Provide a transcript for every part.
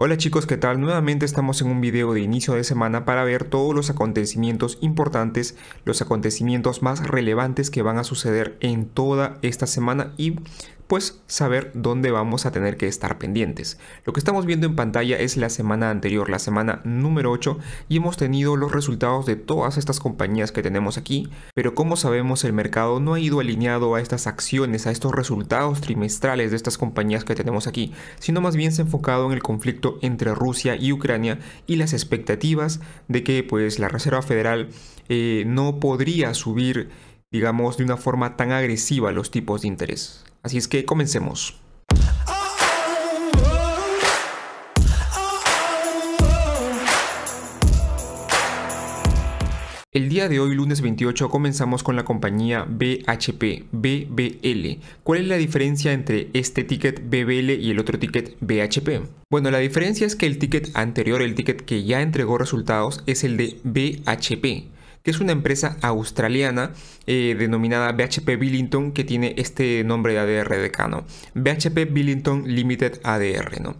Hola chicos, ¿qué tal? Nuevamente estamos en un video de inicio de semana para ver todos los acontecimientos importantes, los acontecimientos más relevantes que van a suceder en toda esta semana y pues saber dónde vamos a tener que estar pendientes. Lo que estamos viendo en pantalla es la semana anterior, la semana número 8, y hemos tenido los resultados de todas estas compañías que tenemos aquí, pero como sabemos el mercado no ha ido alineado a estas acciones, a estos resultados trimestrales de estas compañías que tenemos aquí, sino más bien se ha enfocado en el conflicto entre Rusia y Ucrania y las expectativas de que pues la Reserva Federal eh, no podría subir digamos, de una forma tan agresiva los tipos de interés. Así es que comencemos. El día de hoy, lunes 28, comenzamos con la compañía BHP, BBL. ¿Cuál es la diferencia entre este ticket BBL y el otro ticket BHP? Bueno, la diferencia es que el ticket anterior, el ticket que ya entregó resultados, es el de BHP es una empresa australiana eh, denominada BHP Billington que tiene este nombre de ADR de cano. BHP Billington Limited ADR,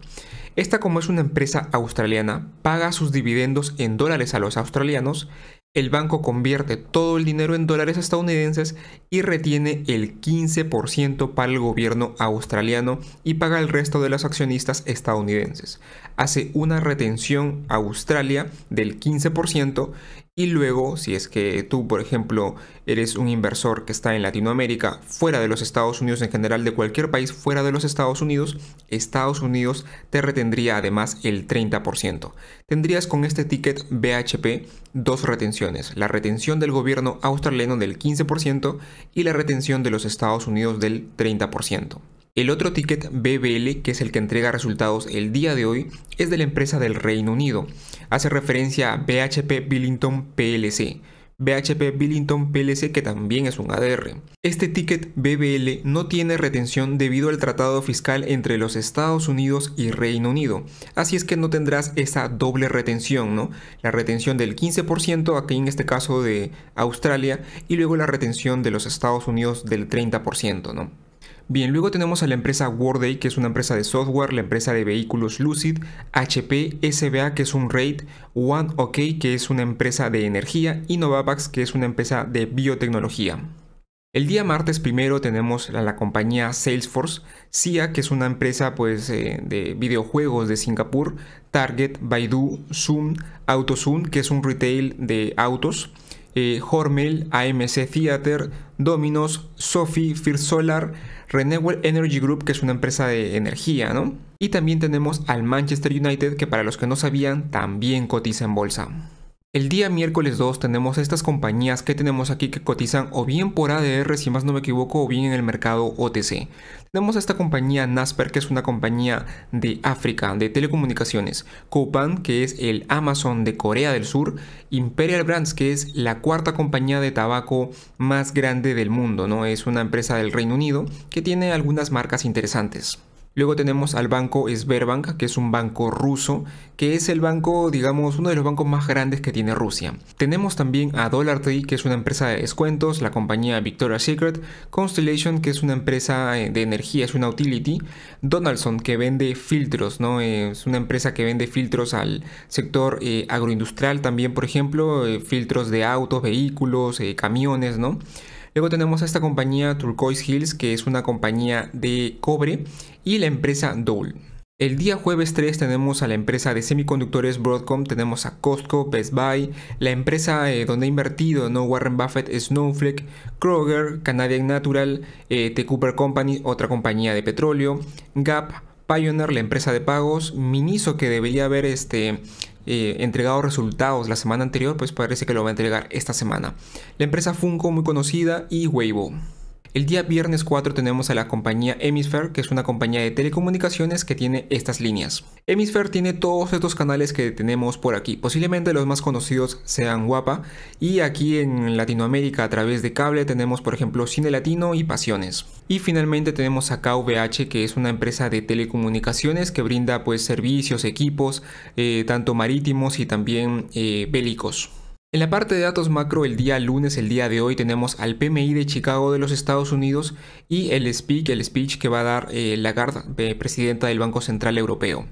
Esta como es una empresa australiana, paga sus dividendos en dólares a los australianos, el banco convierte todo el dinero en dólares estadounidenses y retiene el 15% para el gobierno australiano y paga el resto de los accionistas estadounidenses. Hace una retención a Australia del 15% y luego, si es que tú, por ejemplo, eres un inversor que está en Latinoamérica, fuera de los Estados Unidos en general, de cualquier país fuera de los Estados Unidos, Estados Unidos te retendría además el 30%. Tendrías con este ticket BHP dos retenciones, la retención del gobierno australiano del 15% y la retención de los Estados Unidos del 30%. El otro ticket BBL, que es el que entrega resultados el día de hoy, es de la empresa del Reino Unido. Hace referencia a BHP Billington PLC. BHP Billington PLC que también es un ADR. Este ticket BBL no tiene retención debido al tratado fiscal entre los Estados Unidos y Reino Unido, así es que no tendrás esa doble retención, ¿no? La retención del 15% aquí en este caso de Australia y luego la retención de los Estados Unidos del 30%, ¿no? Bien, luego tenemos a la empresa Worday, que es una empresa de software, la empresa de vehículos Lucid, HP, SBA, que es un RAID, One OK, que es una empresa de energía, y Novavax, que es una empresa de biotecnología. El día martes primero tenemos a la compañía Salesforce, SIA, que es una empresa pues, eh, de videojuegos de Singapur, Target, Baidu, Zoom, AutoZoom, que es un retail de autos, eh, Hormel, AMC Theater, Dominos, Sophie, First Solar, Renewable Energy Group, que es una empresa de energía, ¿no? Y también tenemos al Manchester United, que para los que no sabían, también cotiza en bolsa. El día miércoles 2 tenemos estas compañías que tenemos aquí que cotizan o bien por ADR si más no me equivoco o bien en el mercado OTC. Tenemos esta compañía Nasper que es una compañía de África de telecomunicaciones, Copan que es el Amazon de Corea del Sur, Imperial Brands que es la cuarta compañía de tabaco más grande del mundo, no es una empresa del Reino Unido que tiene algunas marcas interesantes. Luego tenemos al banco Sberbank, que es un banco ruso, que es el banco, digamos, uno de los bancos más grandes que tiene Rusia. Tenemos también a Dollar Tree, que es una empresa de descuentos, la compañía Victoria's Secret, Constellation, que es una empresa eh, de energía, es una utility, Donaldson, que vende filtros, ¿no? Es una empresa que vende filtros al sector eh, agroindustrial también, por ejemplo, eh, filtros de autos, vehículos, camiones, ¿no? Luego tenemos a esta compañía Turquoise Hills, que es una compañía de cobre, y la empresa Dole. El día jueves 3 tenemos a la empresa de semiconductores Broadcom, tenemos a Costco, Best Buy, la empresa eh, donde ha invertido ¿no? Warren Buffett, Snowflake, Kroger, Canadian Natural, eh, The Cooper Company, otra compañía de petróleo, Gap, Pioneer, la empresa de pagos, Miniso, que debería haber este, eh, entregado resultados la semana anterior, pues parece que lo va a entregar esta semana. La empresa Funko, muy conocida, y Weibo. El día viernes 4 tenemos a la compañía Hemisphere, que es una compañía de telecomunicaciones que tiene estas líneas. Hemisphere tiene todos estos canales que tenemos por aquí. Posiblemente los más conocidos sean Guapa y aquí en Latinoamérica a través de cable tenemos por ejemplo Cine Latino y Pasiones. Y finalmente tenemos a KVH, que es una empresa de telecomunicaciones que brinda pues servicios, equipos, eh, tanto marítimos y también eh, bélicos. En la parte de datos macro, el día lunes, el día de hoy, tenemos al PMI de Chicago de los Estados Unidos y el el speech que va a dar eh, Lagarde, eh, presidenta del Banco Central Europeo.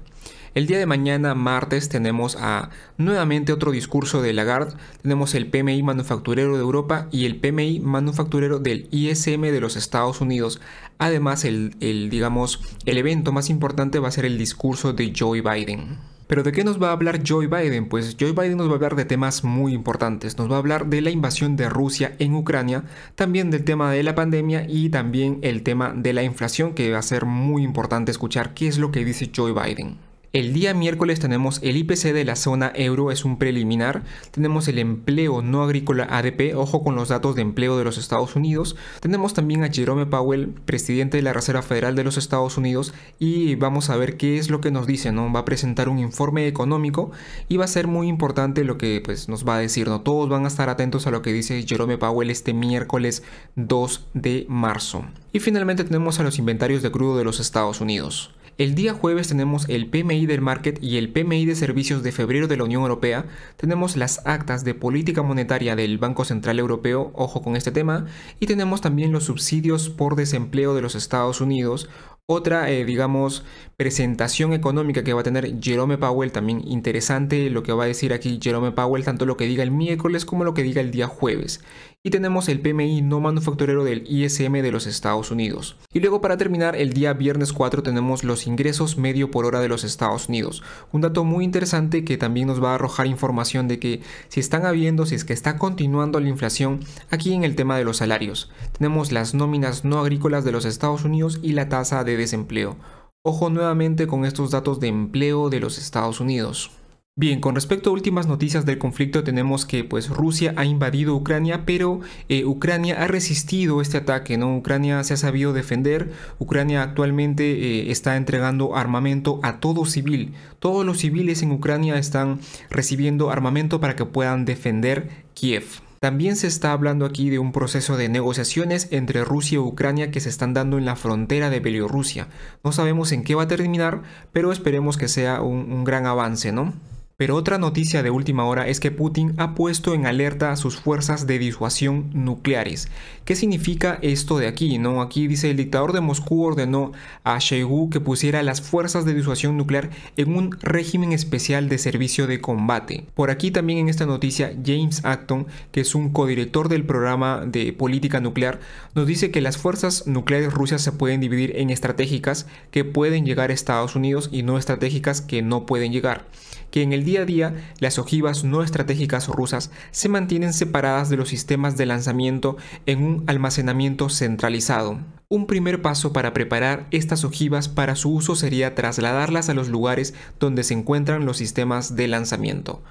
El día de mañana, martes, tenemos a nuevamente otro discurso de Lagarde. Tenemos el PMI manufacturero de Europa y el PMI manufacturero del ISM de los Estados Unidos. Además, el, digamos, el evento más importante va a ser el discurso de Joe Biden. Pero ¿de qué nos va a hablar Joe Biden? Pues Joe Biden nos va a hablar de temas muy importantes. Nos va a hablar de la invasión de Rusia en Ucrania, también del tema de la pandemia y también el tema de la inflación, que va a ser muy importante escuchar qué es lo que dice Joe Biden. El día miércoles tenemos el IPC de la zona euro, es un preliminar. Tenemos el empleo no agrícola ADP, ojo con los datos de empleo de los Estados Unidos. Tenemos también a Jerome Powell, presidente de la Reserva Federal de los Estados Unidos, y vamos a ver qué es lo que nos dice, ¿no? Va a presentar un informe económico y va a ser muy importante lo que pues, nos va a decir, ¿no? Todos van a estar atentos a lo que dice Jerome Powell este miércoles 2 de marzo. Y finalmente tenemos a los inventarios de crudo de los Estados Unidos. El día jueves tenemos el PMI del market y el PMI de servicios de febrero de la Unión Europea. Tenemos las actas de política monetaria del Banco Central Europeo, ojo con este tema. Y tenemos también los subsidios por desempleo de los Estados Unidos. Otra, eh, digamos, presentación económica que va a tener Jerome Powell, también interesante lo que va a decir aquí Jerome Powell, tanto lo que diga el miércoles como lo que diga el día jueves y tenemos el PMI no manufacturero del ISM de los Estados Unidos. Y luego para terminar, el día viernes 4 tenemos los ingresos medio por hora de los Estados Unidos. Un dato muy interesante que también nos va a arrojar información de que si están habiendo, si es que está continuando la inflación, aquí en el tema de los salarios. Tenemos las nóminas no agrícolas de los Estados Unidos y la tasa de desempleo. Ojo nuevamente con estos datos de empleo de los Estados Unidos. Bien, con respecto a últimas noticias del conflicto tenemos que pues Rusia ha invadido Ucrania, pero eh, Ucrania ha resistido este ataque, ¿no? Ucrania se ha sabido defender, Ucrania actualmente eh, está entregando armamento a todo civil, todos los civiles en Ucrania están recibiendo armamento para que puedan defender Kiev. También se está hablando aquí de un proceso de negociaciones entre Rusia y Ucrania que se están dando en la frontera de Bielorrusia. No sabemos en qué va a terminar, pero esperemos que sea un gran avance, ¿no? Pero otra noticia de última hora es que Putin ha puesto en alerta a sus fuerzas de disuasión nucleares. ¿Qué significa esto de aquí? No, aquí dice el dictador de Moscú ordenó a Chegu que pusiera las fuerzas de disuasión nuclear en un régimen especial de servicio de combate. Por aquí también en esta noticia James Acton, que es un codirector del programa de política nuclear, nos dice que las fuerzas nucleares rusas se pueden dividir en estratégicas que pueden llegar a Estados Unidos y no estratégicas que no pueden llegar. Que en el día a día, las ojivas no estratégicas rusas se mantienen separadas de los sistemas de lanzamiento en un almacenamiento centralizado. Un primer paso para preparar estas ojivas para su uso sería trasladarlas a los lugares donde se encuentran los sistemas de lanzamiento.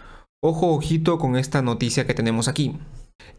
Ojo ojito con esta noticia que tenemos aquí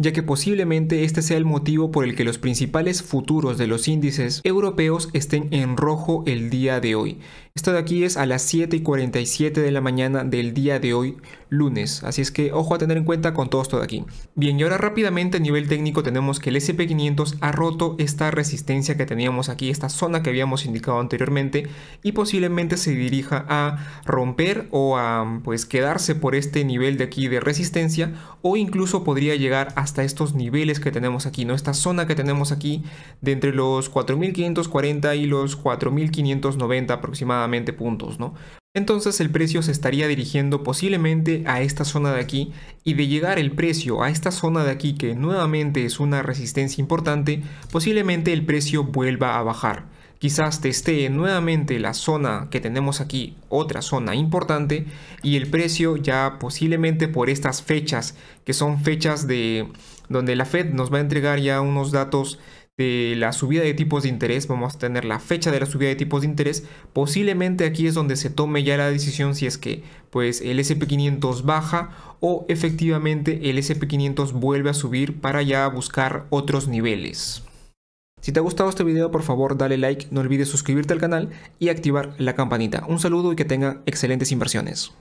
ya que posiblemente este sea el motivo por el que los principales futuros de los índices europeos estén en rojo el día de hoy, esto de aquí es a las 7 y 47 de la mañana del día de hoy, lunes, así es que ojo a tener en cuenta con todo esto de aquí. Bien, y ahora rápidamente a nivel técnico tenemos que el SP500 ha roto esta resistencia que teníamos aquí, esta zona que habíamos indicado anteriormente, y posiblemente se dirija a romper o a pues quedarse por este nivel de aquí de resistencia, o incluso podría llegar hasta estos niveles que tenemos aquí, ¿no? Esta zona que tenemos aquí de entre los 4540 y los 4590 aproximadamente puntos, ¿no? Entonces el precio se estaría dirigiendo posiblemente a esta zona de aquí y de llegar el precio a esta zona de aquí que nuevamente es una resistencia importante, posiblemente el precio vuelva a bajar. Quizás testee nuevamente la zona que tenemos aquí, otra zona importante, y el precio ya posiblemente por estas fechas, que son fechas de donde la Fed nos va a entregar ya unos datos de la subida de tipos de interés, vamos a tener la fecha de la subida de tipos de interés, posiblemente aquí es donde se tome ya la decisión si es que pues el SP500 baja o efectivamente el SP500 vuelve a subir para ya buscar otros niveles. Si te ha gustado este video por favor dale like, no olvides suscribirte al canal y activar la campanita. Un saludo y que tenga excelentes inversiones.